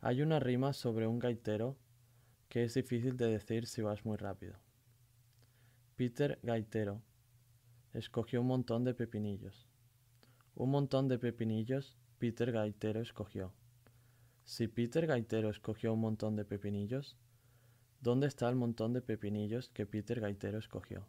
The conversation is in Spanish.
Hay una rima sobre un gaitero que es difícil de decir si vas muy rápido. Peter Gaitero escogió un montón de pepinillos. Un montón de pepinillos Peter Gaitero escogió. Si Peter Gaitero escogió un montón de pepinillos, ¿dónde está el montón de pepinillos que Peter Gaitero escogió?